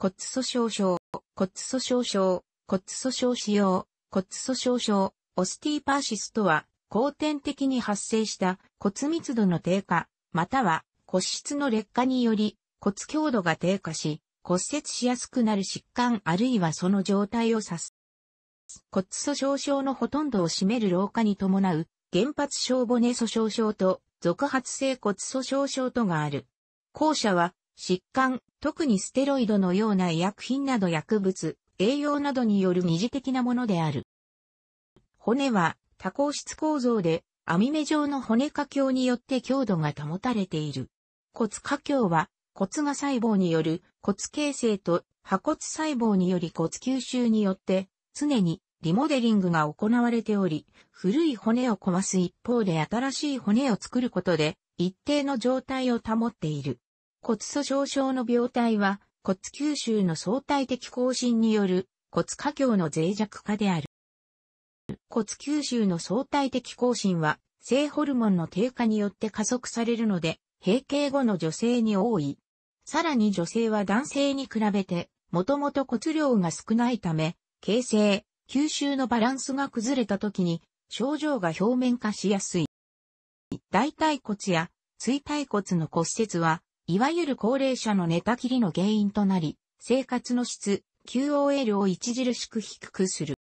骨粗鬆症、骨粗鬆症、骨粗鬆使症骨粗鬆症、オスティーパーシスとは、後天的に発生した骨密度の低下、または骨質の劣化により骨強度が低下し、骨折しやすくなる疾患あるいはその状態を指す。骨粗鬆症のほとんどを占める老化に伴う、原発小骨粗鬆症と、続発性骨粗鬆症とがある。後者は、疾患、特にステロイドのような医薬品など薬物、栄養などによる二次的なものである。骨は多孔質構造で網目状の骨架橋によって強度が保たれている。骨架橋は骨が細胞による骨形成と破骨細胞により骨吸収によって常にリモデリングが行われており、古い骨を壊す一方で新しい骨を作ることで一定の状態を保っている。骨粗鬆症の病態は骨吸収の相対的更新による骨下強の脆弱化である。骨吸収の相対的更新は性ホルモンの低下によって加速されるので、閉経後の女性に多い。さらに女性は男性に比べて、もともと骨量が少ないため、形成、吸収のバランスが崩れた時に症状が表面化しやすい。大腿骨や椎体骨の骨折はいわゆる高齢者の寝たきりの原因となり、生活の質、QOL を著しく低くする。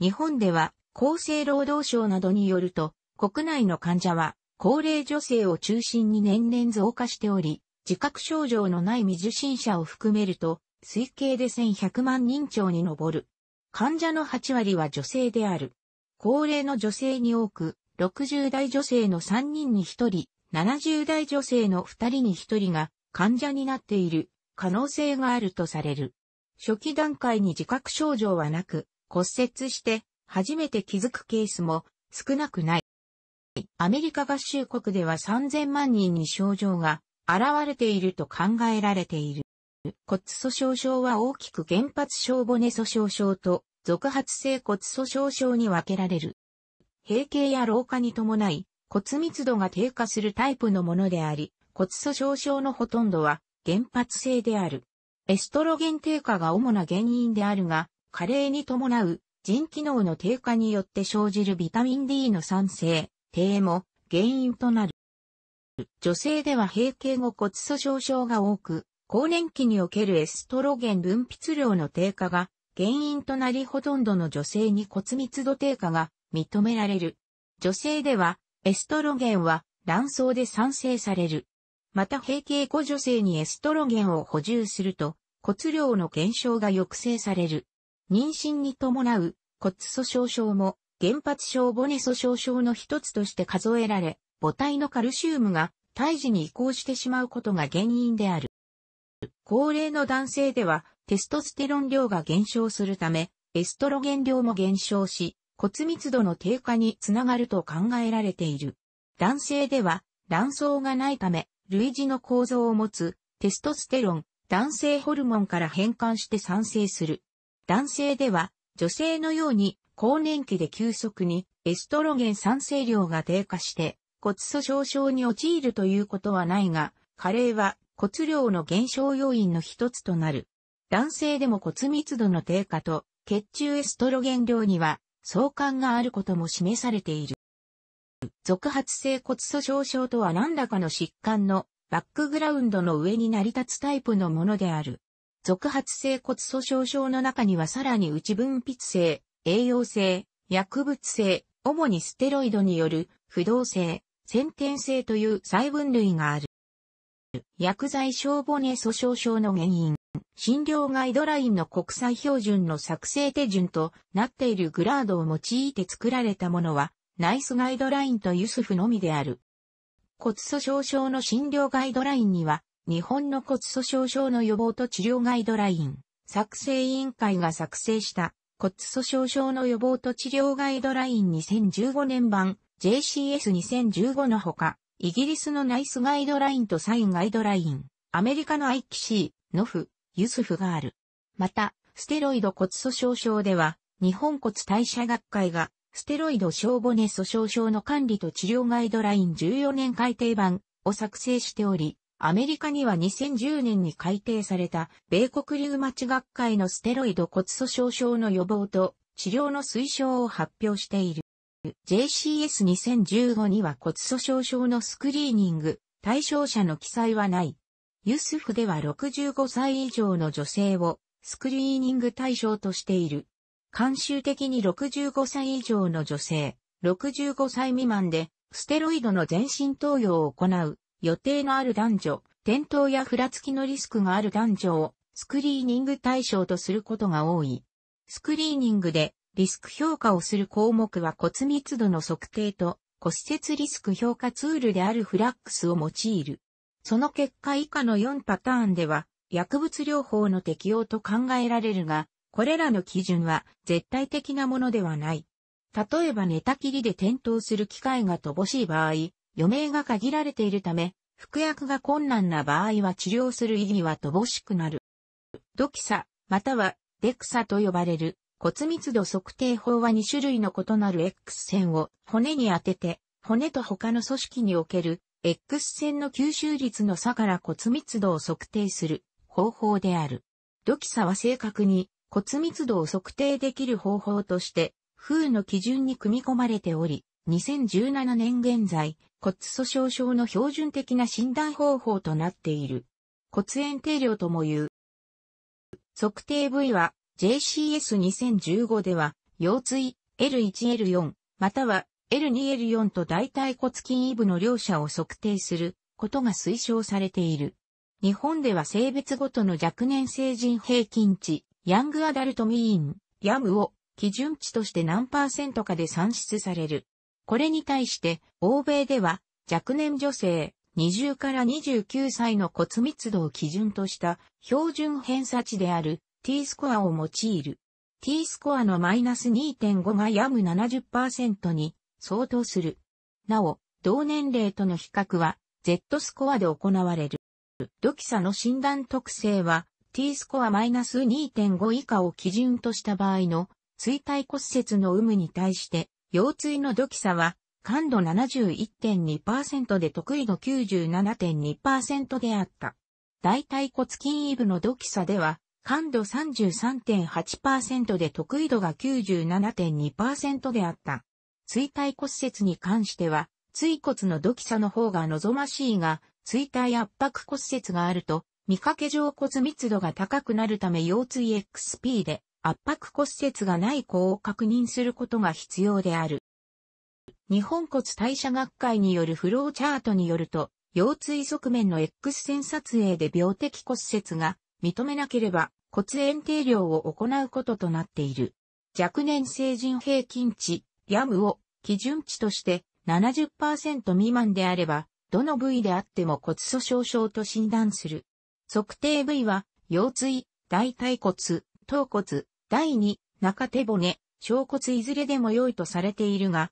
日本では、厚生労働省などによると、国内の患者は、高齢女性を中心に年々増加しており、自覚症状のない未受診者を含めると、推計で1100万人超に上る。患者の8割は女性である。高齢の女性に多く、60代女性の3人に1人、70代女性の2人に1人が患者になっている可能性があるとされる。初期段階に自覚症状はなく、骨折して初めて気づくケースも少なくない。アメリカ合衆国では3000万人に症状が現れていると考えられている。骨粗鬆症は大きく原発症骨粗鬆症と続発性骨粗鬆症に分けられる。閉経や老化に伴い、骨密度が低下するタイプのものであり、骨粗鬆症のほとんどは原発性である。エストロゲン低下が主な原因であるが、加齢に伴う腎機能の低下によって生じるビタミン D の酸性、低も原因となる。女性では閉経後骨粗鬆症が多く、更年期におけるエストロゲン分泌量の低下が原因となりほとんどの女性に骨密度低下が認められる。女性ではエストロゲンは卵巣で産生される。また閉経後女性にエストロゲンを補充すると骨量の減少が抑制される。妊娠に伴う骨粗鬆症も原発症骨粗鬆症の一つとして数えられ、母体のカルシウムが胎児に移行してしまうことが原因である。高齢の男性ではテストステロン量が減少するため、エストロゲン量も減少し、骨密度の低下につながると考えられている。男性では卵巣がないため、類似の構造を持つテストステロン、男性ホルモンから変換して産生する。男性では女性のように更年期で急速にエストロゲン産生量が低下して骨粗鬆症に陥るということはないが、加齢は骨量の減少要因の一つとなる。男性でも骨密度の低下と血中エストロゲン量には相関があることも示されている。続発性骨粗鬆症とは何らかの疾患のバックグラウンドの上に成り立つタイプのものである。続発性骨粗鬆症の中にはさらに内分泌性、栄養性、薬物性、主にステロイドによる不動性、先天性という細分類がある。薬剤小骨粗鬆症の原因。診療ガイドラインの国際標準の作成手順となっているグラードを用いて作られたものは、ナイスガイドラインとユスフのみである。骨粗鬆症の診療ガイドラインには、日本の骨粗鬆症の予防と治療ガイドライン、作成委員会が作成した骨粗鬆症の予防と治療ガイドライン2015年版 JCS2015 のほか、イギリスのナイスガイドラインとサインガイドライン、アメリカの i シ c ノフ、ユスフがある。また、ステロイド骨粗鬆症では、日本骨代謝学会が、ステロイド小骨粗鬆症の管理と治療ガイドライン14年改訂版を作成しており、アメリカには2010年に改定された、米国リウマチ学会のステロイド骨粗鬆症の予防と治療の推奨を発表している。JCS2015 には骨粗鬆症のスクリーニング、対象者の記載はない。ユスフでは65歳以上の女性をスクリーニング対象としている。慣習的に65歳以上の女性、65歳未満で、ステロイドの全身投与を行う、予定のある男女、転倒やふらつきのリスクがある男女を、スクリーニング対象とすることが多い。スクリーニングで、リスク評価をする項目は骨密度の測定と、骨折リスク評価ツールであるフラックスを用いる。その結果以下の4パターンでは、薬物療法の適用と考えられるが、これらの基準は絶対的なものではない。例えば寝たきりで転倒する機会が乏しい場合、余命が限られているため、服薬が困難な場合は治療する意義は乏しくなる。ドキサ、またはデクサと呼ばれる骨密度測定法は2種類の異なる X 線を骨に当てて、骨と他の組織における X 線の吸収率の差から骨密度を測定する方法である。土器差は正確に骨密度を測定できる方法として、風の基準に組み込まれており、2017年現在、骨粗鬆症の標準的な診断方法となっている。骨炎定量とも言う。測定部位は JCS2015 では、腰椎 L1L4 または L2、L4 と大腿骨筋異ブの両者を測定することが推奨されている。日本では性別ごとの若年成人平均値、ヤングアダルトミーン、ヤムを基準値として何パーセントかで算出される。これに対して、欧米では若年女性、20から29歳の骨密度を基準とした標準偏差値である t スコアを用いる。t スコアのマイナス2.5がヤム70%に相当する。なお、同年齢との比較は Z スコアで行われる。ドキサの診断特性は T スコアマイナス2.5以下を基準とした場合の椎体骨折の有無に対して腰椎のドキサは感度71.2%で得意度97.2%であった。大腿骨筋部のドキサでは感度33.8%で得意度が97.2%であった。椎体骨折に関しては、椎骨の土器差の方が望ましいが、椎体圧迫骨折があると、見かけ上骨密度が高くなるため腰椎 XP で圧迫骨折がない子を確認することが必要である。日本骨代謝学会によるフローチャートによると、腰椎側面の X 線撮影で病的骨折が認めなければ骨炎定量を行うこととなっている。若年成人平均値ヤムを基準値として70%未満であれば、どの部位であっても骨粗鬆症と診断する。測定部位は、腰椎、大腿骨、頭骨、第二、中手骨、小骨いずれでも良いとされているが、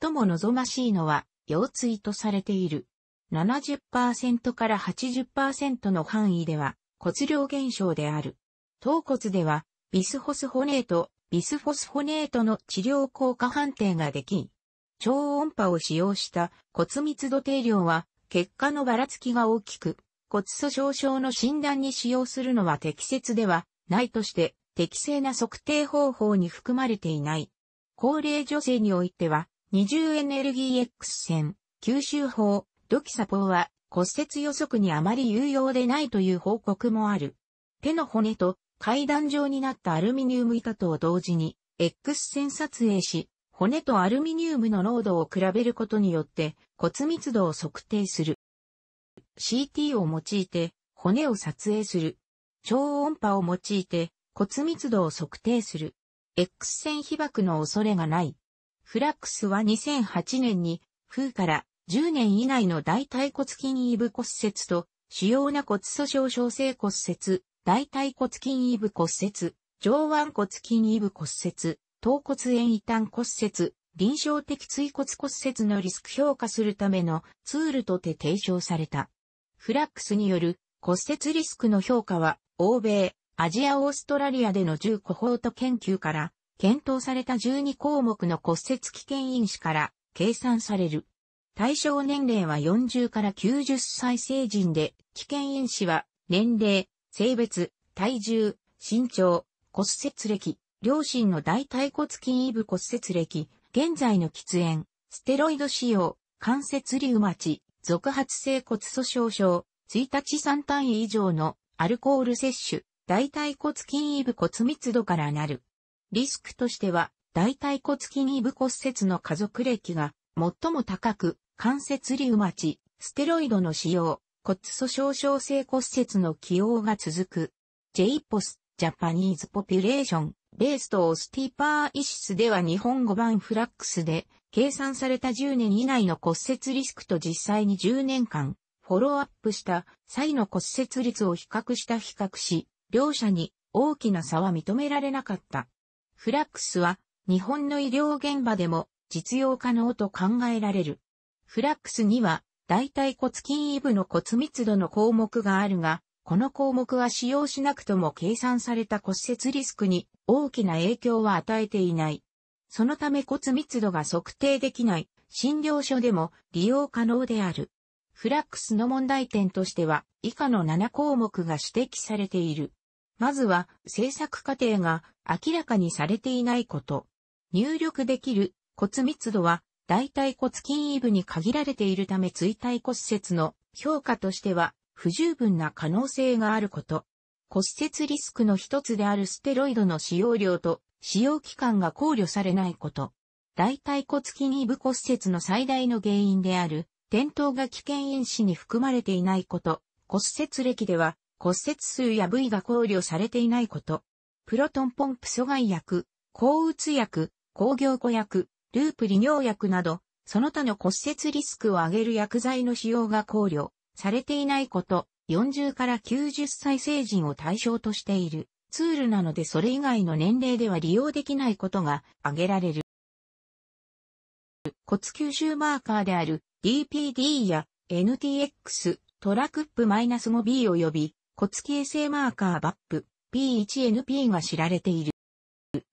最も望ましいのは、腰椎とされている。70%から80%の範囲では、骨量減少である。頭骨では、ビスホスホネート、ビスフォスフォネートの治療効果判定ができ、超音波を使用した骨密度定量は、結果のばらつきが大きく、骨粗鬆症の診断に使用するのは適切ではないとして、適正な測定方法に含まれていない。高齢女性においては、20エネルギー X 線、吸収法、ドキサポは骨折予測にあまり有用でないという報告もある。手の骨と階段状になったアルミニウム板と同時に X 線撮影し、骨とアルミニウムの濃度を比べることによって骨密度を測定する。CT を用いて骨を撮影する。超音波を用いて骨密度を測定する。X 線被曝の恐れがない。フラックスは2008年に、風から10年以内の大腿骨筋イ部骨折と主要な骨粗鬆症性骨折、大腿骨筋異部骨折、上腕骨筋異部骨折、頭骨炎異端骨折、臨床的椎骨骨折のリスク評価するためのツールとて提唱された。フラックスによる骨折リスクの評価は、欧米、アジアオーストラリアでの10コホート研究から、検討された12項目の骨折危険因子から計算される。対象年齢は40から90歳成人で、危険因子は年齢、性別、体重、身長、骨折歴、両親の大腿骨筋異部骨折歴、現在の喫煙、ステロイド使用、関節リウマチ、続発性骨粗鬆症、1日3単位以上のアルコール摂取、大腿骨筋異部骨密度からなる。リスクとしては、大腿骨筋異部骨折の家族歴が最も高く、関節リウマチ、ステロイドの使用、骨粗鬆症性骨折の起用が続く。J-POS、ジャパニーズポピュレーション、ベースとオスティパーイシスでは日本語版フラックスで、計算された10年以内の骨折リスクと実際に10年間、フォローアップした際の骨折率を比較した比較し、両者に大きな差は認められなかった。フラックスは日本の医療現場でも実用可能と考えられる。フラックスには大腿骨筋異部の骨密度の項目があるが、この項目は使用しなくとも計算された骨折リスクに大きな影響は与えていない。そのため骨密度が測定できない診療所でも利用可能である。フラックスの問題点としては以下の7項目が指摘されている。まずは制作過程が明らかにされていないこと。入力できる骨密度は大腿骨筋異部に限られているため椎体骨折の評価としては不十分な可能性があること。骨折リスクの一つであるステロイドの使用量と使用期間が考慮されないこと。大腿骨筋異部骨折の最大の原因である転倒が危険因子に含まれていないこと。骨折歴では骨折数や部位が考慮されていないこと。プロトンポンプ阻害薬、抗うつ薬、抗凝固薬、ループ利尿薬など、その他の骨折リスクを上げる薬剤の使用が考慮されていないこと、40から90歳成人を対象としているツールなのでそれ以外の年齢では利用できないことが挙げられる。骨吸収マーカーである DPD や NTX トラクップ -5B 及び骨形成マーカーバップ P1NP が知られている。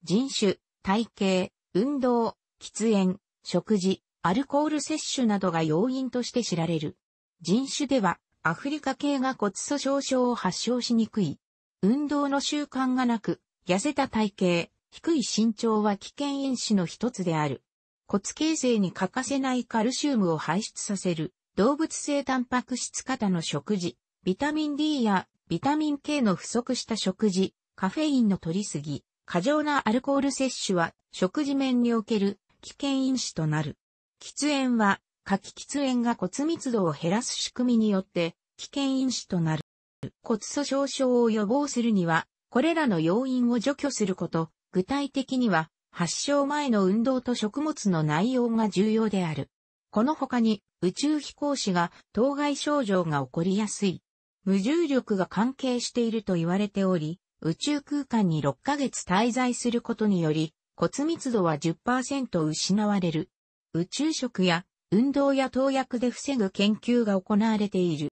人種、体型、運動、喫煙、食事、アルコール摂取などが要因として知られる。人種では、アフリカ系が骨粗鬆症を発症しにくい。運動の習慣がなく、痩せた体型、低い身長は危険因子の一つである。骨形成に欠かせないカルシウムを排出させる、動物性タンパク質型の食事、ビタミン D やビタミン K の不足した食事、カフェインの摂りすぎ、過剰なアルコール摂取は食事面における危険因子となる。喫煙は、下記喫煙が骨密度を減らす仕組みによって、危険因子となる。骨粗鬆症を予防するには、これらの要因を除去すること、具体的には、発症前の運動と食物の内容が重要である。この他に、宇宙飛行士が当該症状が起こりやすい。無重力が関係していると言われており、宇宙空間に6ヶ月滞在することにより、骨密度は10%失われる。宇宙食や運動や投薬で防ぐ研究が行われている。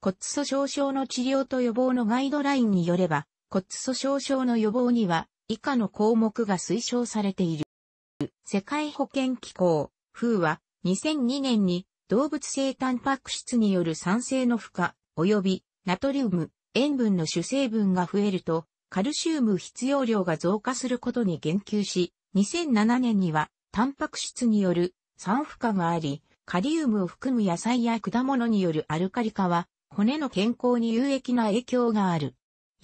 骨粗鬆症の治療と予防のガイドラインによれば、骨粗鬆症の予防には以下の項目が推奨されている。世界保健機構、風は2002年に動物性タンパク質による酸性の負荷及びナトリウム、塩分の主成分が増えるとカルシウム必要量が増加することに言及し、2007年には、タンパク質による酸負荷があり、カリウムを含む野菜や果物によるアルカリ化は、骨の健康に有益な影響がある。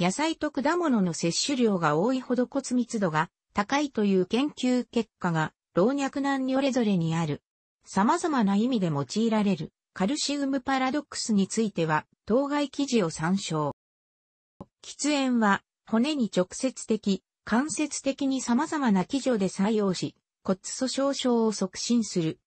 野菜と果物の摂取量が多いほど骨密度が高いという研究結果が老若男女れぞれにある。様々な意味で用いられるカルシウムパラドックスについては当該記事を参照。喫煙は骨に直接的、間接的に様々な基準で作用し、骨粗鬆症を促進する。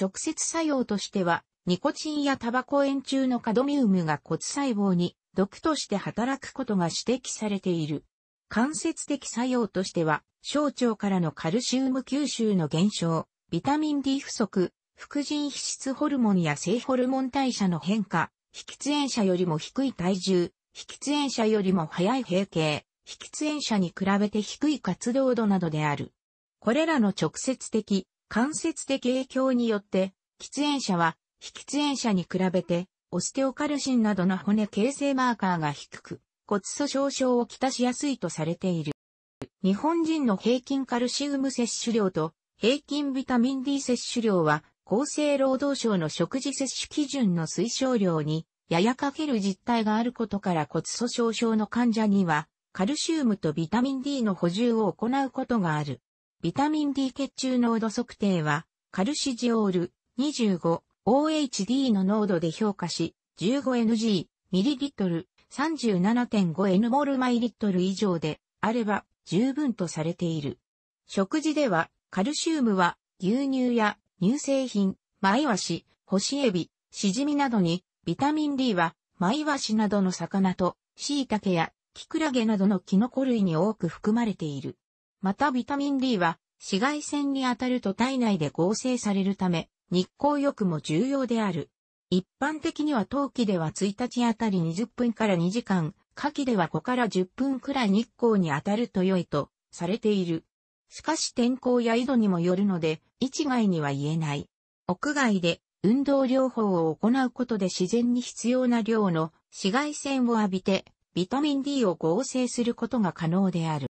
直接作用としては、ニコチンやタバコ炎中のカドミウムが骨細胞に毒として働くことが指摘されている。間接的作用としては、小腸からのカルシウム吸収の減少、ビタミン D 不足、副腎皮質ホルモンや性ホルモン代謝の変化、非喫煙者よりも低い体重、非喫煙者よりも早い閉経、喫煙者に比べて低い活動度などである。これらの直接的、間接的影響によって、喫煙者は、非喫煙者に比べて、オステオカルシンなどの骨形成マーカーが低く、骨粗鬆症をきたしやすいとされている。日本人の平均カルシウム摂取量と平均ビタミン D 摂取量は、厚生労働省の食事摂取基準の推奨量に、ややかける実態があることから骨粗鬆症の患者には、カルシウムとビタミン D の補充を行うことがある。ビタミン D 血中濃度測定は、カルシジオール 25OHD の濃度で評価し、15ng ミリリットル 37.5N モルマイリットル以上であれば十分とされている。食事ではカルシウムは牛乳や乳製品、マイワシ、干しエビ、シジミなどにビタミン D はマイワシなどの魚と椎茸やキクラゲなどのキノコ類に多く含まれている。またビタミン D は紫外線に当たると体内で合成されるため、日光浴も重要である。一般的には冬季では1日あたり20分から2時間、夏季では5から10分くらい日光に当たると良いとされている。しかし天候や緯度にもよるので、一概には言えない。屋外で運動療法を行うことで自然に必要な量の紫外線を浴びてビタミン D を合成することが可能である。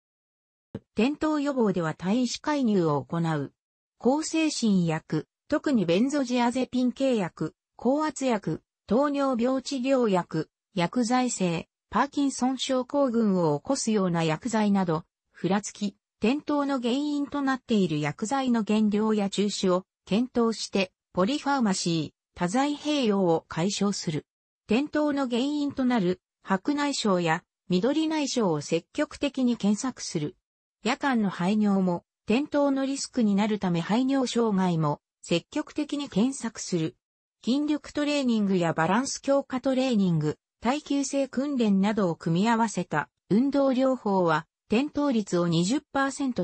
転倒予防では体脂介入を行う。抗精神薬、特にベンゾジアゼピン系薬、高圧薬、糖尿病治療薬、薬剤性、パーキンソン症候群を起こすような薬剤など、ふらつき、転倒の原因となっている薬剤の減量や中止を検討して、ポリファーマシー、多剤併用を解消する。転倒の原因となる白内障や緑内障を積極的に検索する。夜間の排尿も転倒のリスクになるため排尿障害も積極的に検索する。筋力トレーニングやバランス強化トレーニング、耐久性訓練などを組み合わせた運動療法は転倒率を20%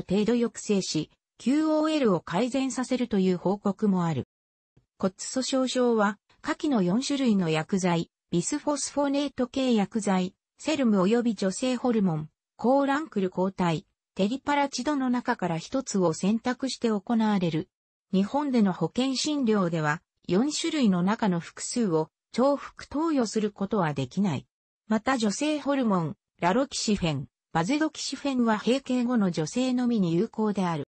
程度抑制し、QOL を改善させるという報告もある。骨粗鬆症は下記の4種類の薬剤、ビスフォスフォネート系薬剤、セルム及び女性ホルモン、コーランクル抗体、テリパラチドの中から一つを選択して行われる。日本での保険診療では、4種類の中の複数を重複投与することはできない。また女性ホルモン、ラロキシフェン、バゼドキシフェンは閉経後の女性のみに有効である。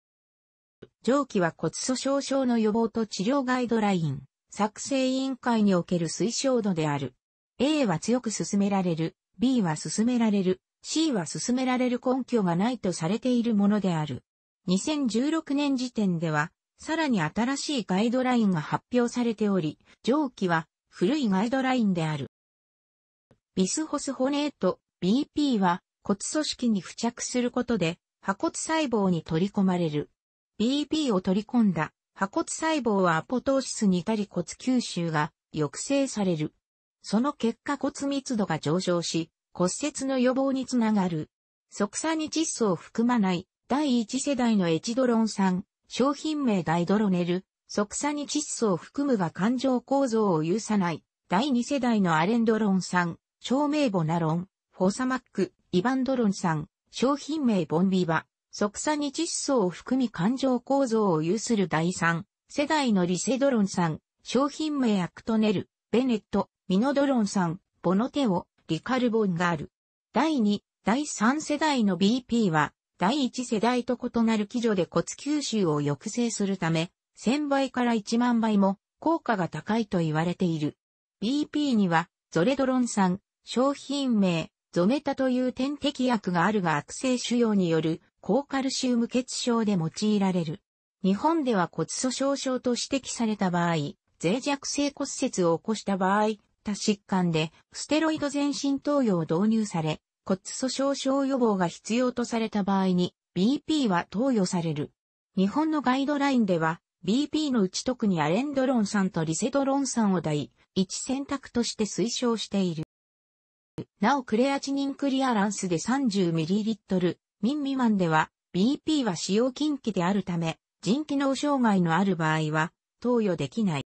上記は骨粗鬆症の予防と治療ガイドライン、作成委員会における推奨度である。A は強く進められる、B は進められる、C は進められる根拠がないとされているものである。2016年時点では、さらに新しいガイドラインが発表されており、上記は古いガイドラインである。ビスホスホネート BP は骨組織に付着することで破骨細胞に取り込まれる。BP を取り込んだ破骨細胞はアポトーシスに至り骨吸収が抑制される。その結果骨密度が上昇し、骨折の予防につながる。即座に窒素を含まない第1世代のエチドロン酸、商品名ダイドロネル、即座に窒素を含むが感情構造を有さない第2世代のアレンドロン酸、照明ボナロン、フォサマック、イバンドロン酸、商品名ボンビバ、即座に窒素を含み感情構造を有する第3世代のリセドロン酸、商品名アクトネル、ベネット、ミノドロン酸、ボノテオ、リカルボンがある。第2、第3世代の BP は、第1世代と異なる基準で骨吸収を抑制するため、1000倍から1万倍も効果が高いと言われている。BP には、ゾレドロン酸、商品名、ゾメタという点滴薬があるが悪性腫瘍による高カルシウム血症で用いられる。日本では骨粗鬆症と指摘された場合、脆弱性骨折を起こした場合、った疾患で、ステロイド全身投与を導入され、骨粗鬆症予防が必要とされた場合に、BP は投与される。日本のガイドラインでは、BP のうち特にアレンドロン酸とリセドロン酸を第一選択として推奨している。なおクレアチニンクリアランスで 30ml 民未満では BP は使用禁忌であるため腎機能障害のある場合は投与できない。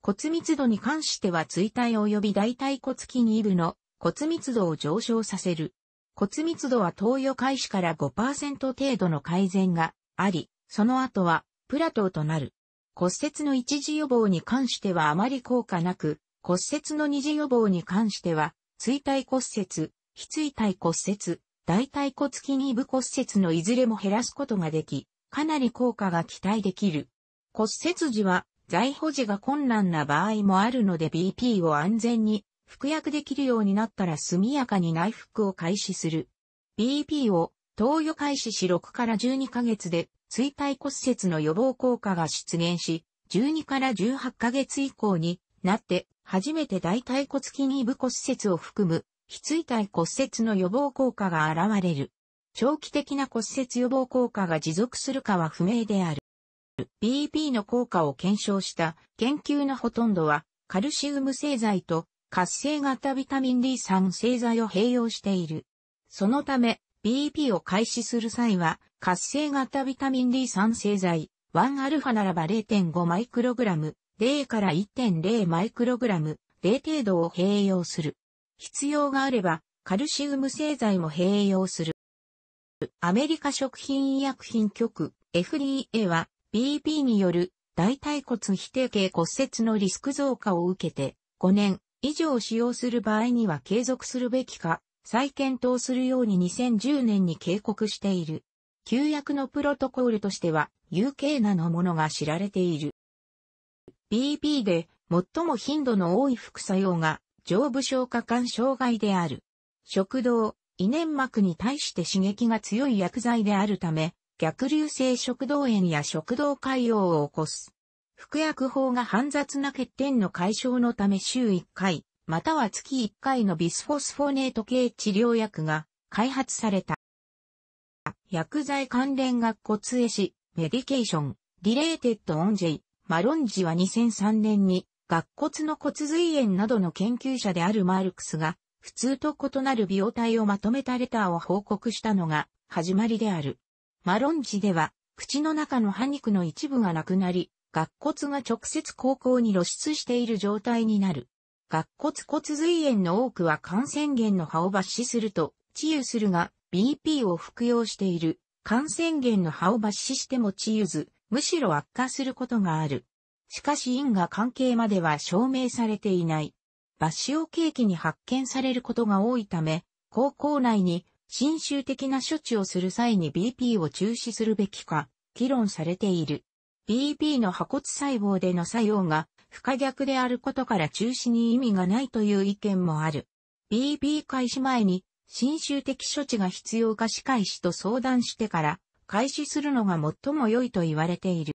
骨密度に関しては椎体及び大腿骨筋異部の骨密度を上昇させる。骨密度は投与開始から5%程度の改善があり、その後はプラトーとなる。骨折の一時予防に関してはあまり効果なく、骨折の二次予防に関しては、椎体骨折、非椎体骨折、大腿骨筋異部骨折のいずれも減らすことができ、かなり効果が期待できる。骨折時は在保持が困難な場合もあるので BP を安全に服薬できるようになったら速やかに内服を開始する。BP を投与開始し6から12ヶ月で椎体骨折の予防効果が出現し、12から18ヶ月以降になって初めて大腿骨筋異部骨折を含む非椎体骨折の予防効果が現れる。長期的な骨折予防効果が持続するかは不明である。BEP の効果を検証した研究のほとんどはカルシウム製剤と活性型ビタミン D3 製剤を併用している。そのため BEP を開始する際は活性型ビタミン D3 製剤 1α ならば0.5マイクログラム、0から1.0マイクログラム、0程度を併用する。必要があればカルシウム製剤も併用する。アメリカ食品医薬品局 FDA は BP による大腿骨否定形骨折のリスク増加を受けて、5年以上使用する場合には継続するべきか、再検討するように2010年に警告している。旧約のプロトコールとしては、UK なのものが知られている。BP で最も頻度の多い副作用が上部消化管障害である。食道、胃粘膜に対して刺激が強い薬剤であるため、逆流性食道炎や食道潰瘍を起こす。服薬法が煩雑な欠点の解消のため週1回、または月1回のビスフォスフォネート系治療薬が開発された。薬剤関連学骨壊師、メディケーション、リレーテッドオンジェイ、マロンジは2003年に、学骨の骨髄炎などの研究者であるマールクスが、普通と異なる病態をまとめたレターを報告したのが始まりである。マロンチでは、口の中の歯肉の一部がなくなり、顎骨が直接高校に露出している状態になる。顎骨骨髄炎の多くは感染源の歯を抜歯すると治癒するが、BP を服用している感染源の歯を抜歯しても治癒ず、むしろ悪化することがある。しかし因果関係までは証明されていない。抜死を契機に発見されることが多いため、高校内に侵襲的な処置をする際に BP を中止するべきか、議論されている。BP の破骨細胞での作用が不可逆であることから中止に意味がないという意見もある。BP 開始前に侵襲的処置が必要か歯科医師と相談してから開始するのが最も良いと言われている。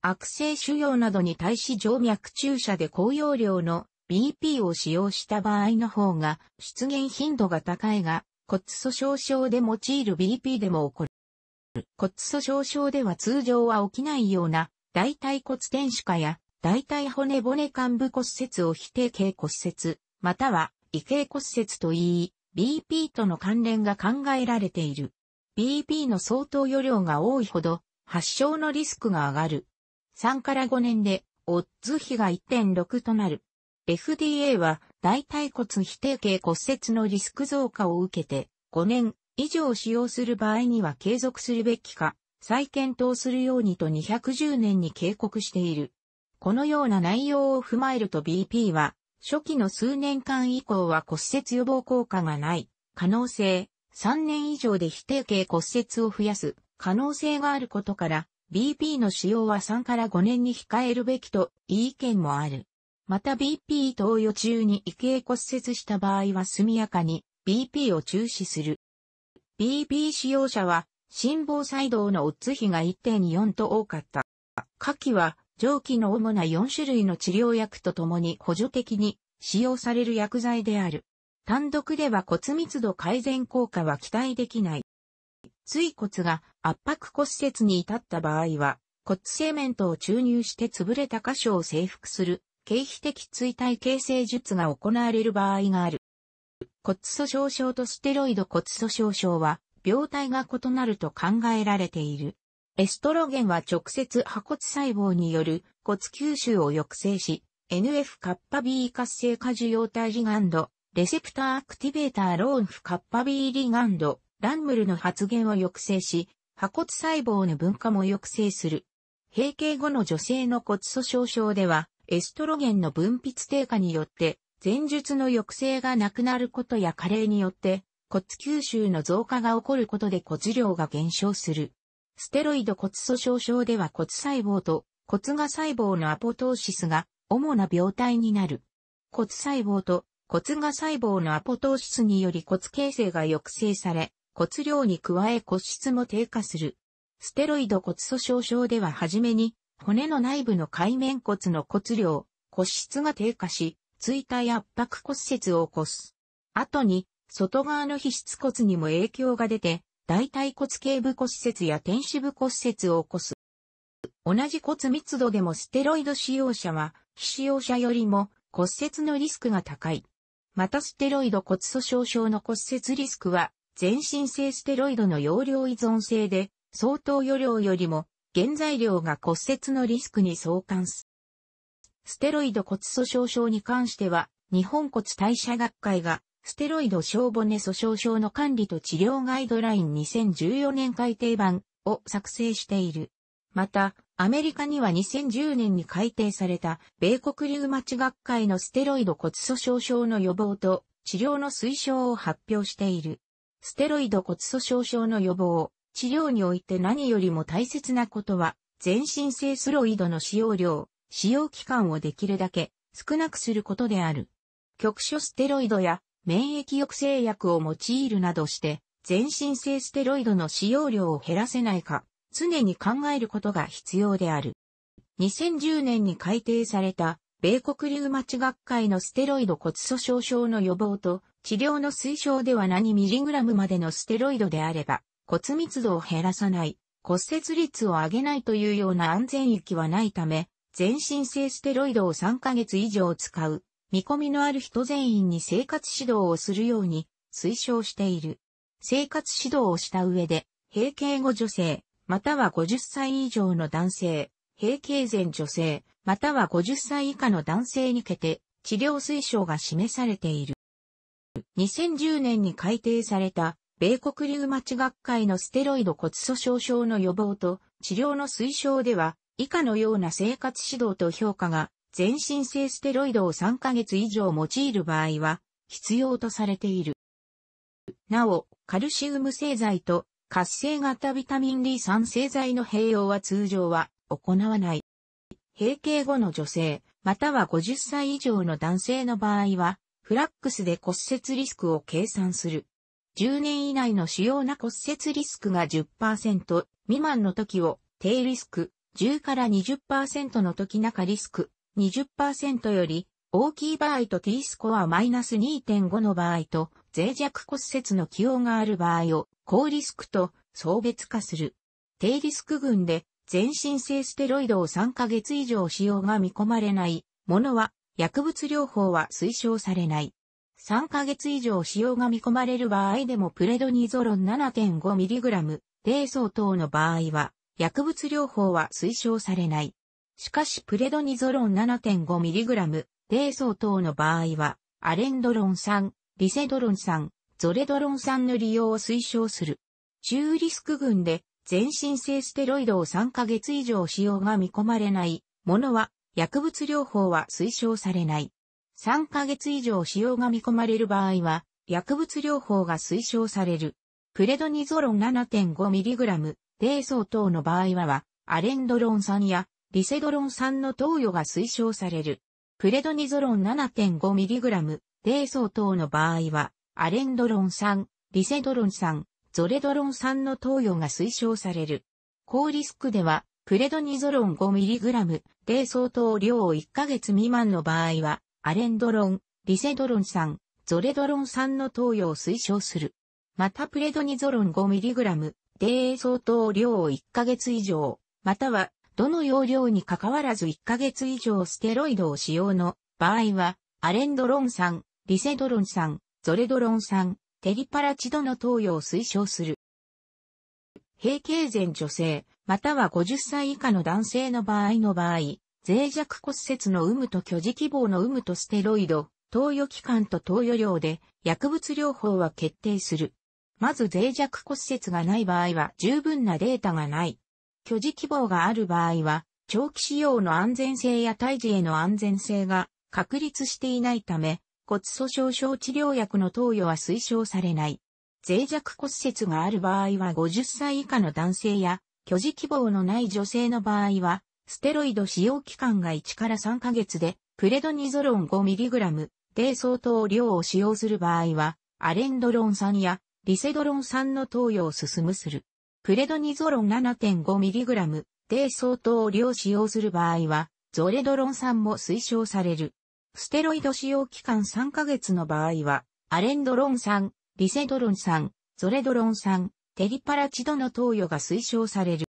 悪性腫瘍などに対し静脈注射で高容量の BP を使用した場合の方が出現頻度が高いが、骨粗鬆症で用いる BP でも起こる。骨粗鬆症では通常は起きないような、大腿骨転死化や、大腿骨骨幹部骨折を否定形骨折、または異形骨折と言い、BP との関連が考えられている。BP の相当余量が多いほど、発症のリスクが上がる。3から5年で、オッズ比が1.6となる。FDA は、大腿骨否定形骨折のリスク増加を受けて、5年以上使用する場合には継続するべきか、再検討するようにと210年に警告している。このような内容を踏まえると BP は、初期の数年間以降は骨折予防効果がない、可能性、3年以上で否定形骨折を増やす、可能性があることから、BP の使用は3から5年に控えるべきと、いい意見もある。また BP 投与中に異形骨折した場合は速やかに BP を中止する。BP 使用者は心房細動のオッズ比が1.4と多かった。下記は上記の主な4種類の治療薬とともに補助的に使用される薬剤である。単独では骨密度改善効果は期待できない。椎骨が圧迫骨折に至った場合は、骨セメントを注入して潰れた箇所を征服する経費的追体形成術が行われる場合がある。骨粗鬆症とステロイド骨粗鬆症は、病態が異なると考えられている。エストロゲンは直接破骨細胞による骨吸収を抑制し、NF カッパ B 活性化受容体リガンド、レセプターアクティベーターローンフカッパ B リガンド、ランムルの発現を抑制し、破骨細胞の分化も抑制する。閉経後の女性の骨粗鬆症では、エストロゲンの分泌低下によって、前述の抑制がなくなることや加齢によって、骨吸収の増加が起こることで骨量が減少する。ステロイド骨粗鬆症では骨細胞と骨芽細胞のアポトーシスが主な病態になる。骨細胞と骨芽細胞のアポトーシスにより骨形成が抑制され、骨量に加え骨質も低下する。ステロイド骨粗鬆症では初めに骨の内部の海面骨の骨量、骨質が低下し、椎体圧迫骨折を起こす。後に、外側の皮質骨にも影響が出て、大腿骨頸部骨折や天使部骨折を起こす。同じ骨密度でもステロイド使用者は、非使用者よりも骨折のリスクが高い。またステロイド骨粗鬆症の骨折リスクは、全身性ステロイドの容量依存性で、相当余量よりも原材料が骨折のリスクに相関す。ステロイド骨粗鬆症に関しては、日本骨代謝学会が、ステロイド小骨粗鬆症の管理と治療ガイドライン2014年改訂版を作成している。また、アメリカには2010年に改定された、米国リウマチ学会のステロイド骨粗鬆症の予防と治療の推奨を発表している。ステロイド骨粗鬆症の予防、治療において何よりも大切なことは、全身性スロイドの使用量、使用期間をできるだけ少なくすることである。局所ステロイドや免疫抑制薬を用いるなどして、全身性ステロイドの使用量を減らせないか、常に考えることが必要である。2010年に改定された、米国リウマチ学会のステロイド骨粗鬆症の予防と治療の推奨では何ミリグラムまでのステロイドであれば、骨密度を減らさない、骨折率を上げないというような安全域はないため、全身性ステロイドを3ヶ月以上使う、見込みのある人全員に生活指導をするように推奨している。生活指導をした上で、閉経後女性、または50歳以上の男性、閉経前女性、または50歳以下の男性にけて治療推奨が示されている。2010年に改定された米国リウマチ学会のステロイド骨粗鬆症の予防と治療の推奨では、以下のような生活指導と評価が、全身性ステロイドを3ヶ月以上用いる場合は、必要とされている。なお、カルシウム製剤と活性型ビタミン D3 製剤の併用は通常は行わない。閉経後の女性、または50歳以上の男性の場合は、フラックスで骨折リスクを計算する。10年以内の主要な骨折リスクが10%未満の時を低リスク、10から20%の時中リスク、20%より大きい場合と T スコアマイナス2.5の場合と脆弱骨折の起用がある場合を高リスクと層別化する。低リスク群で全身性ステロイドを3ヶ月以上使用が見込まれないものは薬物療法は推奨されない。3ヶ月以上使用が見込まれる場合でもプレドニゾロン 7.5mg、低相当の場合は、薬物療法は推奨されない。しかしプレドニゾロン 7.5mg、低相当の場合は、アレンドロン酸、リセドロン酸、ゾレドロン酸の利用を推奨する。中リスク群で、全身性ステロイドを3ヶ月以上使用が見込まれないものは、薬物療法は推奨されない。3ヶ月以上使用が見込まれる場合は、薬物療法が推奨される。プレドニゾロン 7.5mg、低ー等の場合は、アレンドロン酸やリセドロン酸の投与が推奨される。プレドニゾロン 7.5mg、低ー等の場合は、アレンドロン酸、リセドロン酸、ゾレドロン酸の投与が推奨される。高リスクでは、プレドニゾロン 5mg、低相当量を1ヶ月未満の場合は、アレンドロン、リセドロン酸、ゾレドロン酸の投与を推奨する。またプレドニゾロン 5mg、で相当量を1ヶ月以上、または、どの容量にかかわらず1ヶ月以上ステロイドを使用の場合は、アレンドロン酸、リセドロン酸、ゾレドロン酸、テリパラチドの投与を推奨する。閉経前女性、または50歳以下の男性の場合の場合、脆弱骨折の有無と巨磁希望の有無とステロイド、投与期間と投与量で薬物療法は決定する。まず脆弱骨折がない場合は十分なデータがない。巨磁希望がある場合は、長期使用の安全性や胎児への安全性が確立していないため、骨粗鬆症治療薬の投与は推奨されない。脆弱骨折がある場合は50歳以下の男性や、巨磁希望のない女性の場合は、ステロイド使用期間が1から3ヶ月で、プレドニゾロン 5mg で相当量を使用する場合は、アレンドロン酸やリセドロン酸の投与を進むする。プレドニゾロン 7.5mg で相当量使用する場合は、ゾレドロン酸も推奨される。ステロイド使用期間3ヶ月の場合は、アレンドロン酸、リセドロン酸、ゾレドロン酸、テリパラチドの投与が推奨される。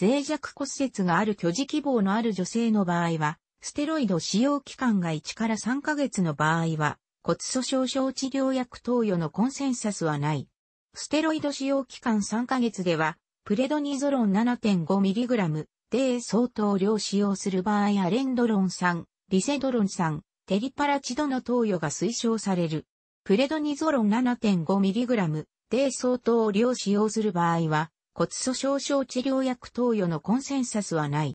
脆弱骨折がある巨児希望のある女性の場合は、ステロイド使用期間が1から3ヶ月の場合は、骨粗鬆症治療薬投与のコンセンサスはない。ステロイド使用期間3ヶ月では、プレドニゾロン 7.5mg で相当量使用する場合アレンドロン酸、リセドロン酸、テリパラチドの投与が推奨される。プレドニゾロン 7.5mg で相当量使用する場合は、骨粗鬆症治療薬投与のコンセンサスはない。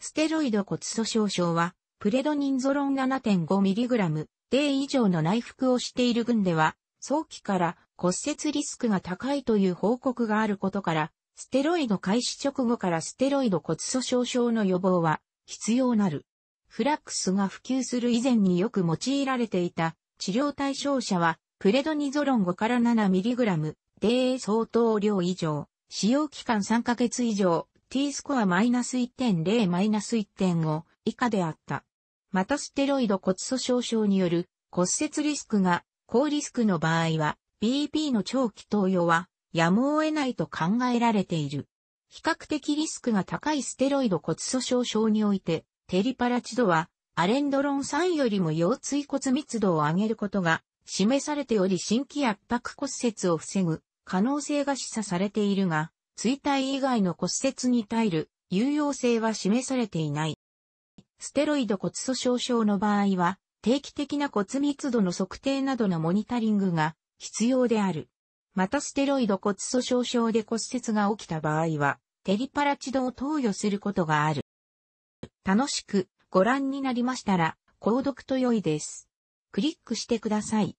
ステロイド骨粗鬆症は、プレドニンゾロン 7.5mg 例以上の内服をしている群では、早期から骨折リスクが高いという報告があることから、ステロイド開始直後からステロイド骨粗鬆症の予防は必要なる。フラックスが普及する以前によく用いられていた治療対象者は、プレドニゾロン5から 7mg 米相当量以上、使用期間3ヶ月以上、T スコアマイナス1.0マイナス1.5以下であった。またステロイド骨粗鬆症による骨折リスクが高リスクの場合は BP の長期投与はやむを得ないと考えられている。比較的リスクが高いステロイド骨粗鬆症においてテリパラチドはアレンドロン酸よりも腰椎骨密度を上げることが示されており新規圧迫骨折を防ぐ可能性が示唆されているが、衰体以外の骨折に耐える有用性は示されていない。ステロイド骨粗鬆症の場合は、定期的な骨密度の測定などのモニタリングが必要である。またステロイド骨粗鬆症で骨折が起きた場合は、テリパラチドを投与することがある。楽しくご覧になりましたら、購読と良いです。クリックしてください。